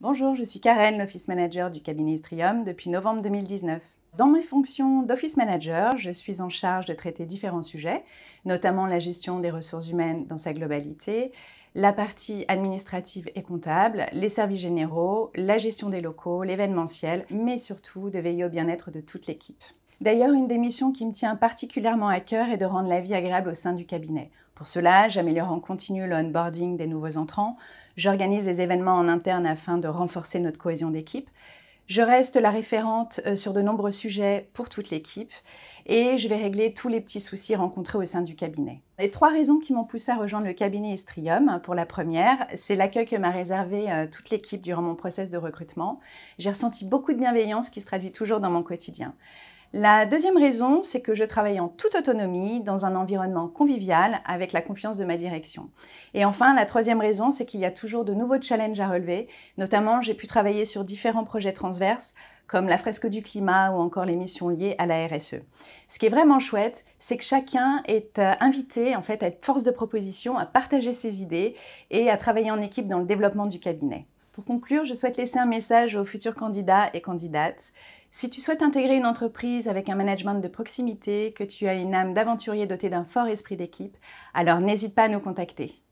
Bonjour, je suis Karen, l'Office Manager du cabinet Istrium depuis novembre 2019. Dans mes fonctions d'Office Manager, je suis en charge de traiter différents sujets, notamment la gestion des ressources humaines dans sa globalité, la partie administrative et comptable, les services généraux, la gestion des locaux, l'événementiel, mais surtout de veiller au bien-être de toute l'équipe. D'ailleurs, une des missions qui me tient particulièrement à cœur est de rendre la vie agréable au sein du cabinet. Pour cela, j'améliore en continu le des nouveaux entrants, j'organise des événements en interne afin de renforcer notre cohésion d'équipe, je reste la référente euh, sur de nombreux sujets pour toute l'équipe et je vais régler tous les petits soucis rencontrés au sein du cabinet. Les trois raisons qui m'ont poussé à rejoindre le cabinet Estrium, pour la première, c'est l'accueil que m'a réservé euh, toute l'équipe durant mon process de recrutement. J'ai ressenti beaucoup de bienveillance qui se traduit toujours dans mon quotidien. La deuxième raison, c'est que je travaille en toute autonomie, dans un environnement convivial, avec la confiance de ma direction. Et enfin, la troisième raison, c'est qu'il y a toujours de nouveaux challenges à relever. Notamment, j'ai pu travailler sur différents projets transverses, comme la fresque du climat ou encore les missions liées à la RSE. Ce qui est vraiment chouette, c'est que chacun est euh, invité en fait à être force de proposition, à partager ses idées et à travailler en équipe dans le développement du cabinet. Pour conclure, je souhaite laisser un message aux futurs candidats et candidates. Si tu souhaites intégrer une entreprise avec un management de proximité, que tu as une âme d'aventurier dotée d'un fort esprit d'équipe, alors n'hésite pas à nous contacter.